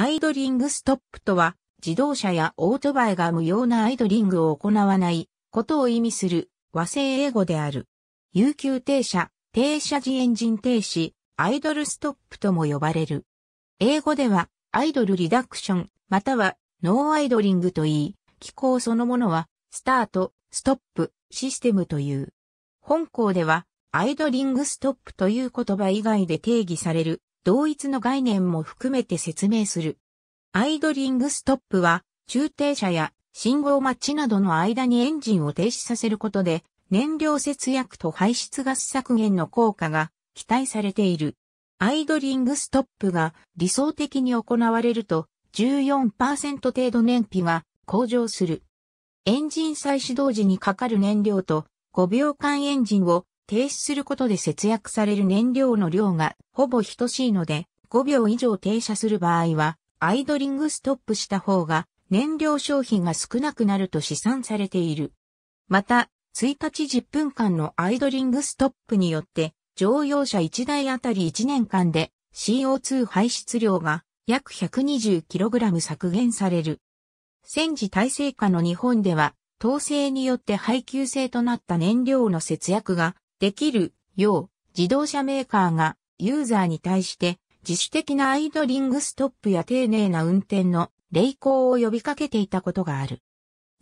アイドリングストップとは、自動車やオートバイが無用なアイドリングを行わないことを意味する和製英語である。有給停車、停車時エンジン停止、アイドルストップとも呼ばれる。英語では、アイドルリダクション、または、ノーアイドリングといい、機構そのものは、スタート、ストップ、システムという。本校では、アイドリングストップという言葉以外で定義される同一の概念も含めて説明する。アイドリングストップは、駐停車や信号待ちなどの間にエンジンを停止させることで、燃料節約と排出ガス削減の効果が期待されている。アイドリングストップが理想的に行われると14%程度燃費が向上する。エンジン再始動時にかかる燃料と5秒間エンジンを停止することで節約される燃料の量がほぼ等しいので、5秒以上停車する場合は、アイドリングストップした方が燃料消費が少なくなると試算されている。また、1日10分間のアイドリングストップによって、乗用車1台あたり1年間で CO2 排出量が約 120kg 削減される。戦時体制下の日本では、統制によって配給制となった燃料の節約ができるよう自動車メーカーがユーザーに対して自主的なアイドリングストップや丁寧な運転の励行を呼びかけていたことがある。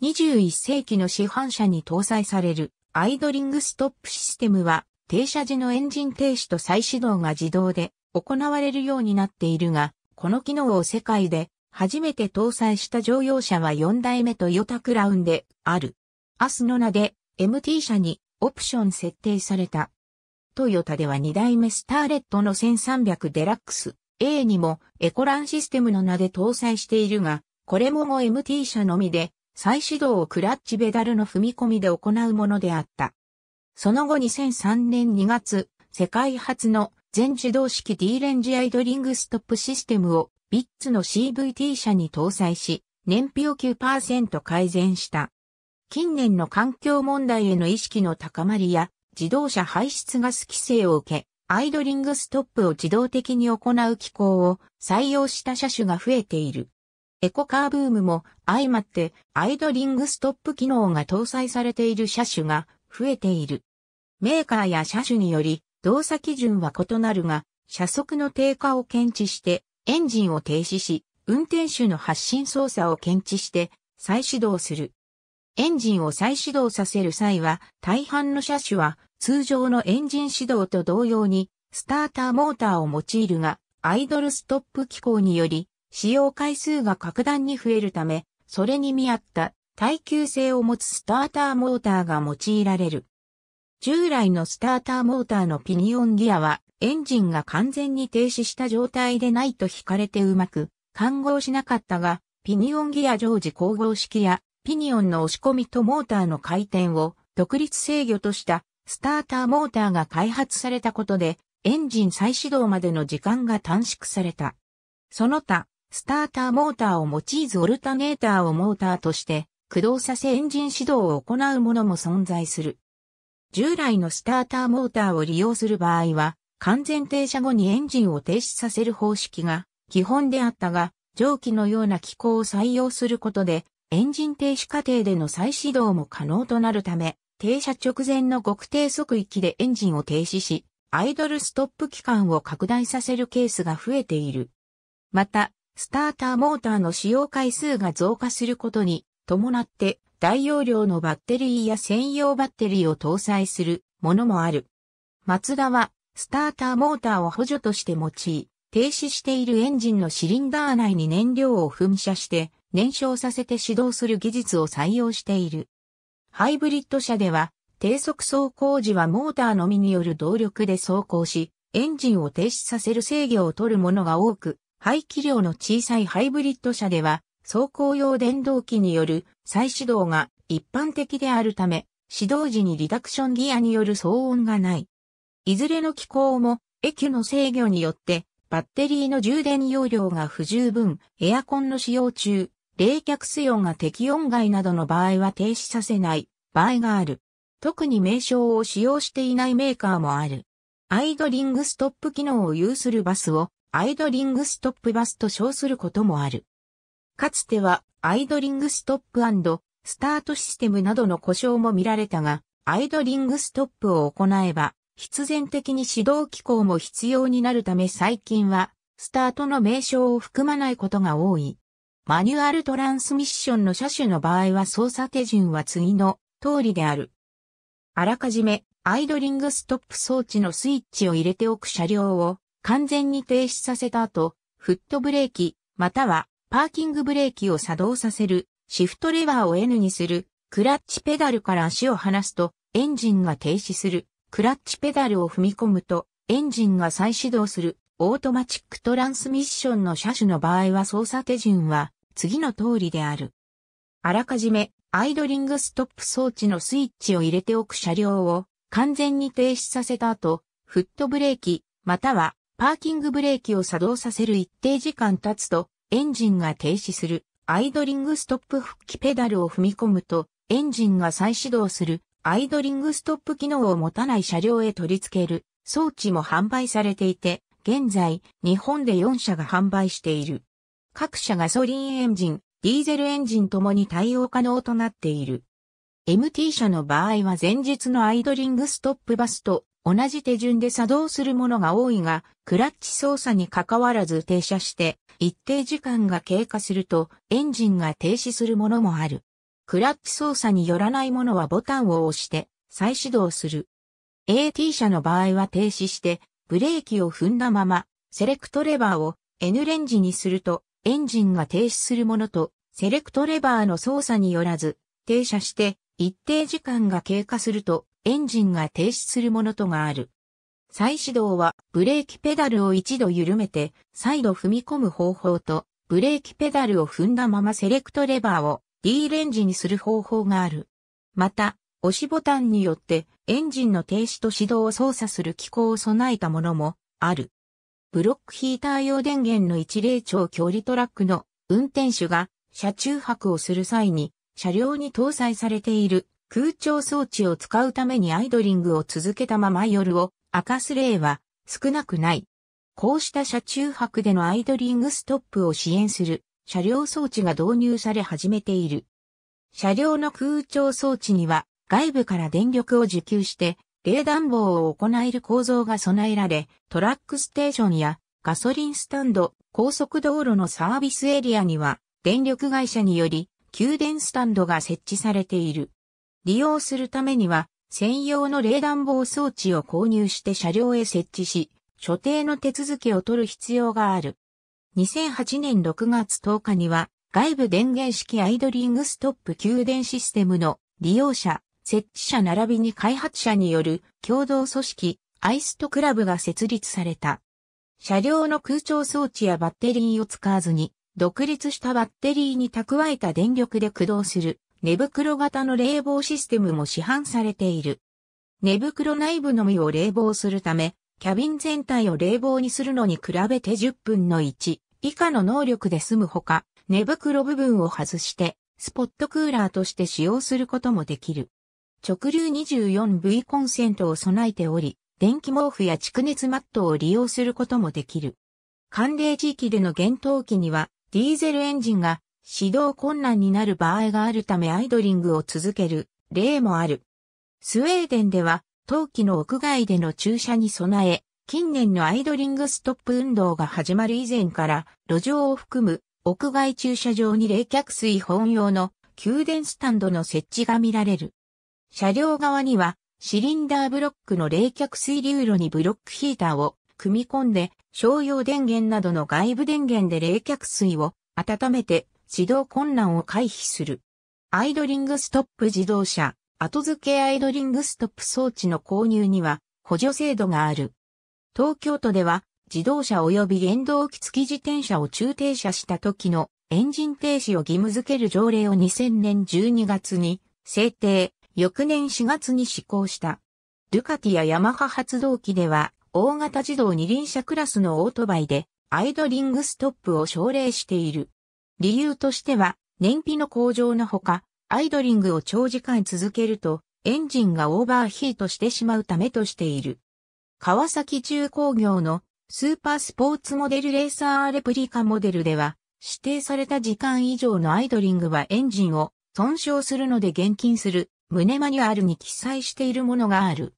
21世紀の市販車に搭載されるアイドリングストップシステムは停車時のエンジン停止と再始動が自動で行われるようになっているが、この機能を世界で初めて搭載した乗用車は4代目トヨタクラウンである。アスの名で MT 車にオプション設定された。トヨタでは2代目スターレットの1300デラックス A にもエコランシステムの名で搭載しているが、これもも MT 車のみで再始動をクラッチペダルの踏み込みで行うものであった。その後2003年2月、世界初の全自動式 D レンジアイドリングストップシステムをビッツの CVT 車に搭載し、燃費を9%改善した。近年の環境問題への意識の高まりや、自動車排出ガス規制を受け、アイドリングストップを自動的に行う機構を採用した車種が増えている。エコカーブームも相まってアイドリングストップ機能が搭載されている車種が増えている。メーカーや車種により動作基準は異なるが、車速の低下を検知してエンジンを停止し、運転手の発進操作を検知して再始動する。エンジンを再始動させる際は、大半の車種は通常のエンジン始動と同様に、スターターモーターを用いるが、アイドルストップ機構により、使用回数が格段に増えるため、それに見合った耐久性を持つスターターモーターが用いられる。従来のスターターモーターのピニオンギアは、エンジンが完全に停止した状態でないと引かれてうまく、看合しなかったが、ピニオンギア常時光合式やピニオンの押し込みとモーターの回転を独立制御としたスターターモーターが開発されたことで、エンジン再始動までの時間が短縮された。その他、スターターモーターを用いずオルタネーターをモーターとして、駆動させエンジン始動を行うものも存在する。従来のスターターモーターを利用する場合は、完全停車後にエンジンを停止させる方式が基本であったが、蒸気のような機構を採用することで、エンジン停止過程での再始動も可能となるため、停車直前の極低速域でエンジンを停止し、アイドルストップ期間を拡大させるケースが増えている。また、スターターモーターの使用回数が増加することに伴って大容量のバッテリーや専用バッテリーを搭載するものもある。マツダはスターターモーターを補助として用い、停止しているエンジンのシリンダー内に燃料を噴射して燃焼させて始動する技術を採用している。ハイブリッド車では、低速走行時はモーターのみによる動力で走行し、エンジンを停止させる制御を取るものが多く、排気量の小さいハイブリッド車では、走行用電動機による再始動が一般的であるため、始動時にリダクションギアによる騒音がない。いずれの機構も、駅の制御によって、バッテリーの充電容量が不十分、エアコンの使用中、冷却水温が適温外などの場合は停止させない場合がある。特に名称を使用していないメーカーもある。アイドリングストップ機能を有するバスをアイドリングストップバスと称することもある。かつてはアイドリングストップスタートシステムなどの故障も見られたが、アイドリングストップを行えば、必然的に指導機構も必要になるため最近は、スタートの名称を含まないことが多い。マニュアルトランスミッションの車種の場合は操作手順は次の通りである。あらかじめアイドリングストップ装置のスイッチを入れておく車両を完全に停止させた後、フットブレーキ、またはパーキングブレーキを作動させる、シフトレバーを N にする、クラッチペダルから足を離すとエンジンが停止する、クラッチペダルを踏み込むとエンジンが再始動する、オートマチックトランスミッションの車種の場合は操作手順は次の通りである。あらかじめ、アイドリングストップ装置のスイッチを入れておく車両を完全に停止させた後、フットブレーキ、またはパーキングブレーキを作動させる一定時間経つと、エンジンが停止する、アイドリングストップ復帰ペダルを踏み込むと、エンジンが再始動する、アイドリングストップ機能を持たない車両へ取り付ける、装置も販売されていて、現在、日本で4社が販売している。各社ガソリンエンジン、ディーゼルエンジンともに対応可能となっている。MT 車の場合は前日のアイドリングストップバスと同じ手順で作動するものが多いが、クラッチ操作に関わらず停車して、一定時間が経過するとエンジンが停止するものもある。クラッチ操作によらないものはボタンを押して再始動する。AT 車の場合は停止して、ブレーキを踏んだまま、セレクトレバーを N レンジにすると、エンジンが停止するものと、セレクトレバーの操作によらず、停車して一定時間が経過すると、エンジンが停止するものとがある。再始動は、ブレーキペダルを一度緩めて、再度踏み込む方法と、ブレーキペダルを踏んだままセレクトレバーを D レンジにする方法がある。また、押しボタンによってエンジンの停止と始動を操作する機構を備えたものもある。ブロックヒーター用電源の一例長距離トラックの運転手が車中泊をする際に車両に搭載されている空調装置を使うためにアイドリングを続けたまま夜を明かす例は少なくない。こうした車中泊でのアイドリングストップを支援する車両装置が導入され始めている。車両の空調装置には外部から電力を受給して冷暖房を行える構造が備えられ、トラックステーションやガソリンスタンド、高速道路のサービスエリアには、電力会社により、給電スタンドが設置されている。利用するためには、専用の冷暖房装置を購入して車両へ設置し、所定の手続きを取る必要がある。2008年6月10日には、外部電源式アイドリングストップ給電システムの利用者設置者並びに開発者による共同組織、アイストクラブが設立された。車両の空調装置やバッテリーを使わずに、独立したバッテリーに蓄えた電力で駆動する寝袋型の冷房システムも市販されている。寝袋内部のみを冷房するため、キャビン全体を冷房にするのに比べて10分の1以下の能力で済むほか、寝袋部分を外して、スポットクーラーとして使用することもできる。直流 24V コンセントを備えており、電気毛布や蓄熱マットを利用することもできる。寒冷地域での厳冬期には、ディーゼルエンジンが始動困難になる場合があるためアイドリングを続ける例もある。スウェーデンでは、冬季の屋外での駐車に備え、近年のアイドリングストップ運動が始まる以前から、路上を含む屋外駐車場に冷却水本用の給電スタンドの設置が見られる。車両側にはシリンダーブロックの冷却水流路にブロックヒーターを組み込んで商用電源などの外部電源で冷却水を温めて自動困難を回避する。アイドリングストップ自動車、後付けアイドリングストップ装置の購入には補助制度がある。東京都では自動車及び原動機付き自転車を中停車した時のエンジン停止を義務付ける条例を2000年12月に制定、翌年4月に施行した。ドゥカティやヤマハ発動機では、大型自動二輪車クラスのオートバイで、アイドリングストップを奨励している。理由としては、燃費の向上のほか、アイドリングを長時間続けると、エンジンがオーバーヒートしてしまうためとしている。川崎重工業のスーパースポーツモデルレーサーレプリカモデルでは、指定された時間以上のアイドリングはエンジンを損傷するので厳禁する胸マニュアルに記載しているものがある。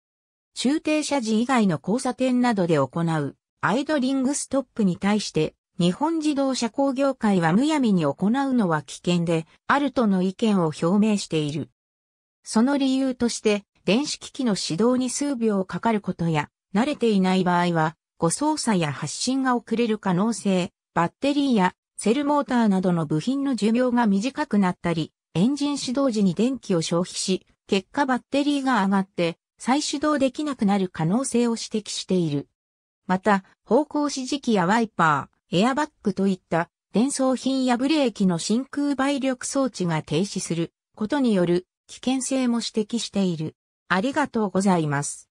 駐停車時以外の交差点などで行うアイドリングストップに対して日本自動車工業会はむやみに行うのは危険であるとの意見を表明している。その理由として電子機器の始動に数秒かかることや慣れていない場合は誤操作や発信が遅れる可能性、バッテリーやセルモーターなどの部品の寿命が短くなったり、エンジン始動時に電気を消費し、結果バッテリーが上がって再始動できなくなる可能性を指摘している。また、方向指示器やワイパー、エアバッグといった伝送品やブレーキの真空倍力装置が停止することによる危険性も指摘している。ありがとうございます。